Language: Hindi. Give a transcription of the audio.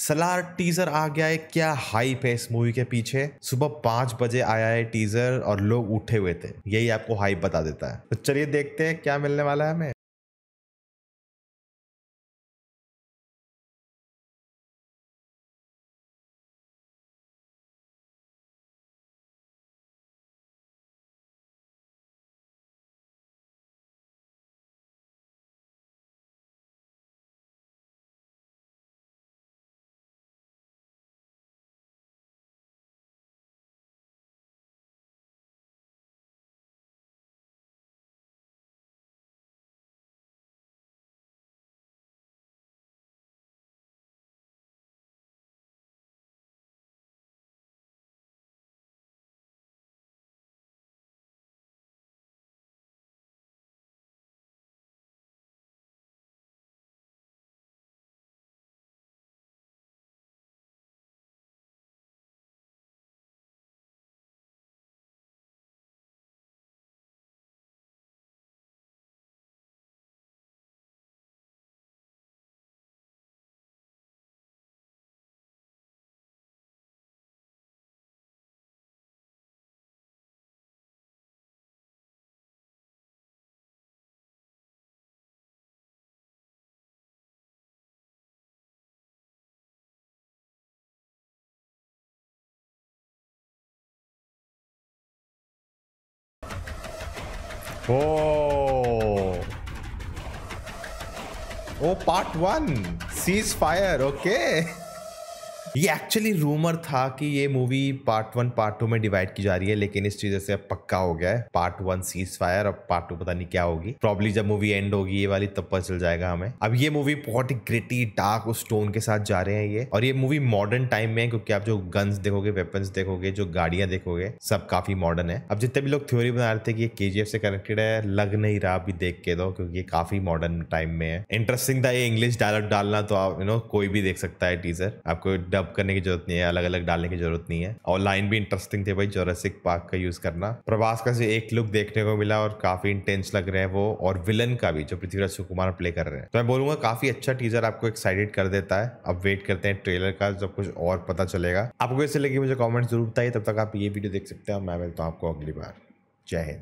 सलार टीजर आ गया है क्या हाइप है इस मूवी के पीछे सुबह पांच बजे आया है टीजर और लोग उठे हुए थे यही आपको हाइप बता देता है तो चलिए देखते हैं क्या मिलने वाला है हमें Oh. Oh, part one. Cease fire. Okay. ये एक्चुअली रूमर था कि ये movie part one part two में डिवाइड की जा रही है लेकिन इस चीज से पक्का हो गया है पार्ट वन सीज फायर और पार्ट टू पता नहीं क्या होगी प्रॉब्ली जब मूवी एंड होगी ये वाली तब पता चल जाएगा हमें अब ये मूवी बहुत ही ग्रिटी डार्क उस टोन के साथ जा रहे हैं ये और ये मूवी मॉडर्न टाइम में है क्योंकि आप जो गन्स देखोगे वेपन्स देखोगे जो गाड़ियां देखोगे सब काफी मॉडर्न है अब जितने भी लोग थ्योरी बना रहे थे कि ये के से कनेक्टेड है लग नहीं रहा अभी देख के दो क्योंकि ये काफी मॉडर्न टाइम में है इंटरेस्टिंग था ये इंग्लिश डायलॉग डालना तो आप यू नो कोई भी देख सकता है टीजर आपको डब करने की जरूरत नहीं है अलग अलग डालने की जरूरत नहीं है और लाइन भी इंटरेस्टिंग थे भाई जोरसिक पार्क का यूज करना प्रभास का से एक लुक देखने को मिला और काफी इंटेंस लग रहे हैं वो और विलन का भी जो पृथ्वीराज सुकुमार प्ले कर रहे हैं तो मैं बोलूंगा काफी अच्छा टीजर आपको एक्साइटेड कर देता है अब वेट करते हैं ट्रेलर का जब कुछ और पता चलेगा आपको कैसे लगे मुझे कॉमेंट जरूर बताइए तब तक आप ये वीडियो देख सकते हैं मैं मिलता हूँ आपको अगली बार जय हिंद